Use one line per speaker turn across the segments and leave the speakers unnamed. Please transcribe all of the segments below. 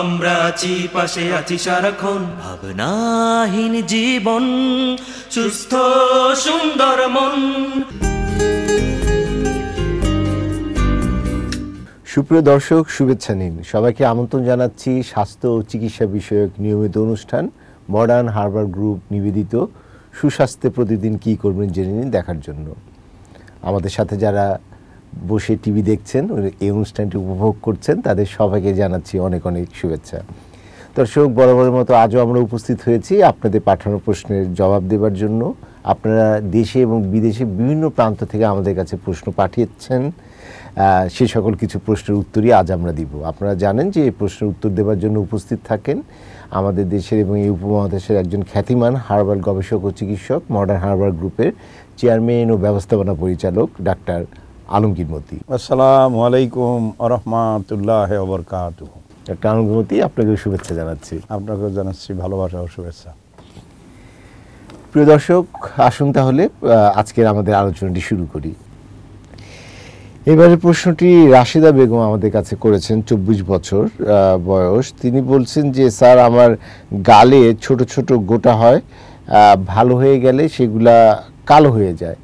আমরা আছি পাশে আছি সারাক্ষণ ভাবনাহীন জীবন সুস্থ সুন্দর মন সুপ্রিয় দর্শক শুভেচ্ছা নিন সবাইকে আমন্ত্রণ জানাচ্ছি স্বাস্থ্য ও চিকিৎসা বিষয়ক নিয়মিত অনুষ্ঠান মডার্ন হার্বার গ্রুপ নিবেদিত সুস্বাস্থ্যে প্রতিদিন কি করবেন জেনে নিন দেখার জন্য আমাদের সাথে যারা বসে টিভি দেখছেন এই অনুষ্ঠানটি উপভোগ করছেন তাদের সবাইকে জানাচ্ছি অনেক অনেক শুভেচ্ছা দর্শক বরাবরের মতো আজও আমরা উপস্থিত হয়েছি আপনাদের পাঠানো প্রশ্নের জবাব দেবার জন্য আপনারা দেশে এবং বিদেশে বিভিন্ন প্রান্ত থেকে আমাদের কাছে প্রশ্ন পাঠিয়েছেন সে সকল কিছু প্রশ্নের উত্তরই আজ আমরা দিব আপনারা জানেন যে এই প্রশ্নের উত্তর দেওয়ার জন্য উপস্থিত থাকেন আমাদের দেশের এবং এই উপমহাদেশের একজন খ্যাতিমান হার্বাল গবেষক ও চিকিৎসক মডার্ন হার্বাল গ্রুপের চেয়ারম্যান ও ব্যবস্থাপনা পরিচালক ডাক্তার আলমগীর মতি
আসসালামু আলাইকুম
আরহামাতুল্লাহ ওবরকাত আপনাকে শুভেচ্ছা জানাচ্ছি আপনাকেও জানাচ্ছি ভালোবাসা ও শুভেচ্ছা প্রিয় দর্শক আসুন তাহলে আজকের আমাদের আলোচনাটি শুরু করি এবারে প্রশ্নটি রাশিদা বেগম আমাদের কাছে করেছেন চব্বিশ বছর বয়স তিনি বলছেন যে স্যার আমার গালে ছোট ছোট গোটা হয় ভালো হয়ে গেলে সেগুলা কালো হয়ে যায়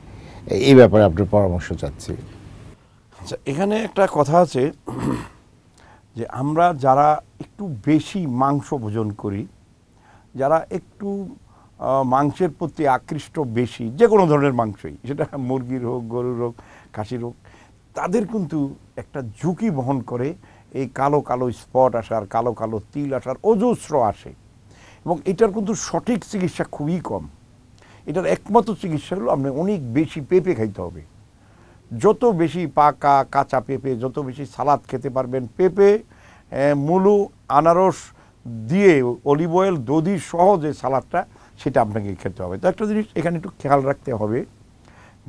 এই ব্যাপারে আপনার পরামর্শ চাচ্ছি
আচ্ছা এখানে একটা কথা আছে যে আমরা যারা একটু বেশি মাংস ভোজন করি যারা একটু মাংসের প্রতি আকৃষ্ট বেশি যে কোনো ধরনের মাংসই সেটা মুরগির হোক গরুর হোক খাসির হোক তাদের কিন্তু একটা ঝুঁকি বহন করে এই কালো কালো স্পট আসার কালো কালো তিল আসার অজস্র আসে এবং এটার কিন্তু সঠিক চিকিৎসা খুবই কম এটার একমাত্র চিকিৎসা হলো আপনি অনেক বেশি পেঁপে খাইতে হবে যত বেশি পাকা কাঁচা পেঁপে যত বেশি সালাদ খেতে পারবেন পেঁপে মুলু আনারস দিয়ে অলিভ অয়েল দধি সহ যে সালাদটা সেটা আপনাকে খেতে হবে তো একটা জিনিস এখানে একটু খেয়াল রাখতে হবে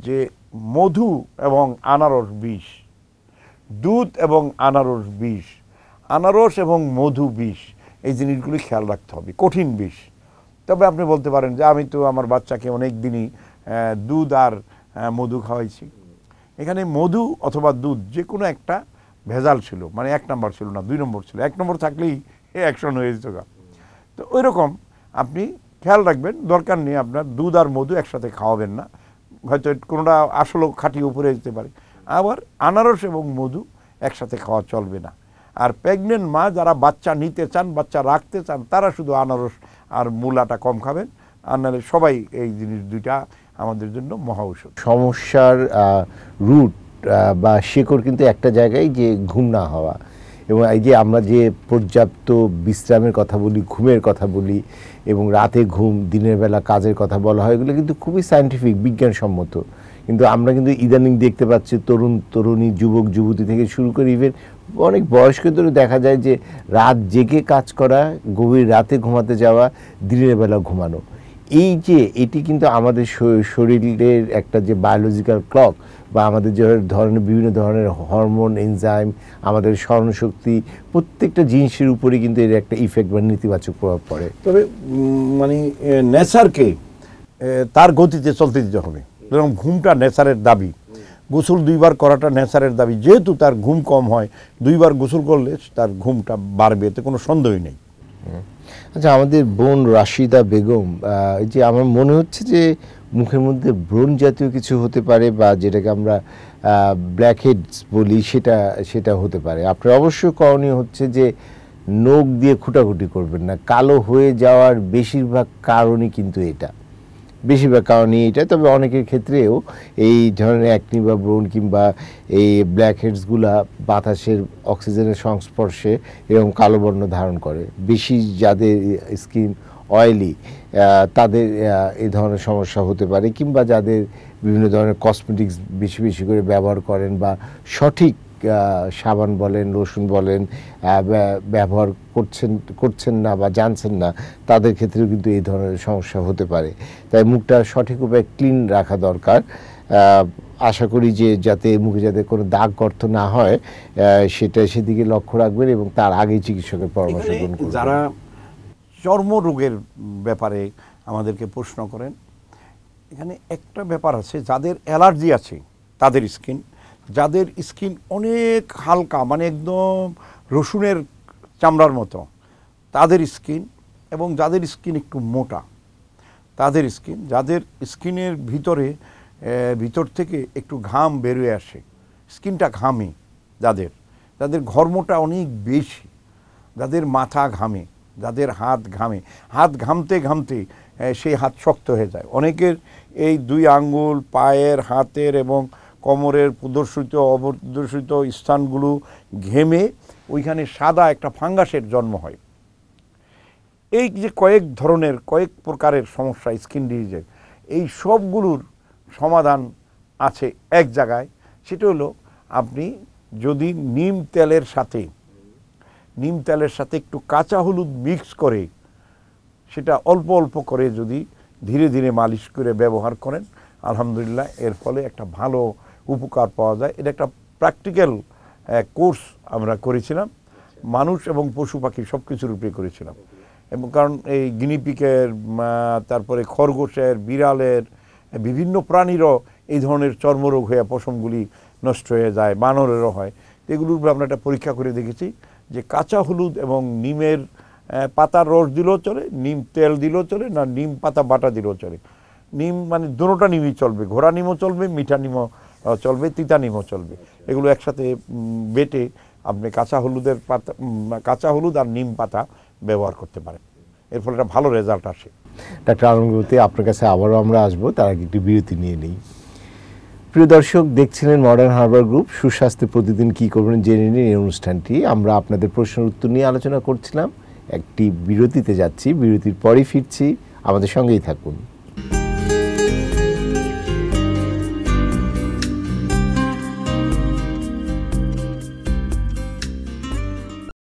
যে মধু এবং আনারস বিষ দুধ এবং আনারস বিষ আনারস এবং মধু বিষ এই জিনিসগুলি খেয়াল রাখতে হবে কঠিন বিষ তবে আপনি বলতে পারেন যে আমি তো আমার বাচ্চাকে অনেক দিনই দুধ আর মধু খাওয়াইছি এখানে মধু অথবা দুধ যে কোনো একটা ভেজাল ছিল মানে এক নম্বর ছিল না দুই নম্বর ছিল এক নম্বর থাকলেই অ্যাকশন হয়ে যেত তো ওই রকম আপনি খেয়াল রাখবেন দরকার নেই আপনার দুধ আর মধু একসাথে খাওয়াবেন না হয়তো কোনোটা আসলেও খাঁটি উপরে যেতে পারে আবার আনারস এবং মধু একসাথে খাওয়া চলবে না আর প্রেগনেন্ট মা যারা বাচ্চা নিতে চান বাচ্চা রাখতে চান তারা শুধু আনারস আর মূলাটা কম খাবেন আর নাহলে সবাই এই জিনিস দুইটা আমাদের জন্য মহা ঔষধ
সমস্যার রুট বা শেকড় কিন্তু একটা জায়গায় যে ঘুম না হওয়া এবং এই যে আমরা যে পর্যাপ্ত বিশ্রামের কথা বলি ঘুমের কথা বলি এবং রাতে ঘুম দিনের বেলা কাজের কথা বলা হয় এগুলো কিন্তু খুবই সায়েন্টিফিক বিজ্ঞানসম্মত কিন্তু আমরা কিন্তু ইদানিং দেখতে পাচ্ছি তরুণ তরুণী যুবক যুবতী থেকে শুরু করে ইভেন অনেক বয়স্কদেরও দেখা যায় যে রাত জেগে কাজ করা গভীর রাতে ঘুমাতে যাওয়া দিনের বেলা ঘুমানো এই যে এটি কিন্তু আমাদের শরীরের একটা যে বায়োলজিক্যাল ক্লক বা আমাদের যে ধরনের বিভিন্ন ধরনের হরমোন এনজাইম আমাদের স্মরণশক্তি প্রত্যেকটা জিনিসের উপরে কিন্তু এর একটা ইফেক্ট বা নেতিবাচক প্রভাব পড়ে
তবে মানে নেচারকে তার গতিতে চলতে দিতে হবে যেরকম ঘুমটা নেচারের দাবি গোসল দুইবার করাটা নেচারের দাবি যেহেতু তার ঘুম কম হয় দুইবার
গোসল করলে তার ঘুমটা বাড়বে এতে কোনো সন্দেহই নেই আচ্ছা আমাদের বোন রাশিদা বেগম যে আমার মনে হচ্ছে যে মুখের মধ্যে ব্রণ জাতীয় কিছু হতে পারে বা যেটাকে আমরা ব্ল্যাকহেডস বলি সেটা সেটা হতে পারে আপনার অবশ্যই করণীয় হচ্ছে যে নখ দিয়ে খুঁটাখুটি করবেন না কালো হয়ে যাওয়ার বেশিরভাগ কারণই কিন্তু এটা বেশিরভাগ কারণই এটা তবে অনেকের ক্ষেত্রেও এই ধরনের অ্যাকনি বা ব্রণ কিংবা এই ব্ল্যাক হেডসগুলা বাতাসের অক্সিজেনের সংস্পর্শে এরকম কালো বর্ণ ধারণ করে বেশি যাদের স্কিন অয়েলি তাদের এই ধরনের সমস্যা হতে পারে কিংবা যাদের বিভিন্ন ধরনের কসমেটিক্স বেশি বেশি করে ব্যবহার করেন বা সঠিক সাবান বলেন রসুন বলেন ব্যবহার করছেন করছেন না বা জানছেন না তাদের ক্ষেত্রেও কিন্তু এই ধরনের সমস্যা হতে পারে তাই মুখটা সঠিক উপায় ক্লিন রাখা দরকার আশা করি যে যাতে মুখে যাতে কোনো দাগ গর্ত না হয় সেটা সেদিকে লক্ষ্য রাখবেন এবং তার আগে চিকিৎসকের পরামর্শ গ্রহণ করবেন
যারা চর্মরোগের ব্যাপারে আমাদেরকে প্রশ্ন করেন এখানে একটা ব্যাপার আছে যাদের অ্যালার্জি আছে তাদের স্কিন যাদের স্কিন অনেক হালকা মানে একদম রসুনের চামড়ার মতো তাদের স্কিন এবং যাদের স্কিন একটু মোটা তাদের স্কিন যাদের স্কিনের ভিতরে ভিতর থেকে একটু ঘাম বেরোয় আসে স্কিনটা ঘামে যাদের যাদের ঘর্মটা অনেক বেশি যাদের মাথা ঘামে যাদের হাত ঘামে হাত ঘামতে ঘামতে সেই হাত শক্ত হয়ে যায় অনেকের এই দুই আঙ্গুল পায়ের হাতের এবং কমরের প্রদর্শিত অপ্রদর্শিত স্থানগুলো ঘেমে ওইখানে সাদা একটা ফাঙ্গাসের জন্ম হয় এই যে কয়েক ধরনের কয়েক প্রকারের সমস্যা স্কিন ডিজিজের এই সবগুলোর সমাধান আছে এক জায়গায় সেটা হলো আপনি যদি নিম তেলের সাথে নিম তেলের সাথে একটু কাঁচা হলুদ মিক্স করে সেটা অল্প অল্প করে যদি ধীরে ধীরে মালিশ করে ব্যবহার করেন আলহামদুলিল্লাহ এর ফলে একটা ভালো উপকার পাওয়া যায় এটা একটা প্র্যাকটিক্যাল কোর্স আমরা করেছিলাম মানুষ এবং পশু পাখি সব কিছুর উপরে করেছিলাম এবং কারণ এই গিনিপিকের তারপরে খরগোশের বিড়ালের বিভিন্ন প্রাণীরও এই ধরনের চর্মরোগ হয়ে পশমগুলি নষ্ট হয়ে যায় বানরেরও হয় এগুলোর উপরে আমরা একটা পরীক্ষা করে দেখেছি যে কাঁচা হলুদ এবং নিমের পাতার রস দিলেও চলে নিম তেল দিলেও চলে না নিম পাতা বাটা দিলেও চলে নিম মানে দুটা নিমই চলবে ঘোড়া নিমও চলবে মিঠা নিমও চলবে তিতা নিমও চলবে এগুলো একসাথে বেটে আপনি কাঁচা হলুদের পাতা কাঁচা হলুদ আর নিম পাতা ব্যবহার করতে পারেন এর ফলে একটা ভালো
রেজাল্ট আসে ডাক্তার আলমগুলোতে আপনার কাছে আবারও আমরা আসবো তার আগে একটি বিরতি নিয়ে নিই প্রিয় দর্শক দেখছিলেন মডার্ন হারবার গ্রুপ সুস্বাস্থ্য প্রতিদিন কি করবেন জেনে নিন এই অনুষ্ঠানটি আমরা আপনাদের প্রশ্নের উত্তর নিয়ে আলোচনা করছিলাম একটি বিরতিতে যাচ্ছি বিরতির পরে ফিরছি আমাদের সঙ্গেই থাকুন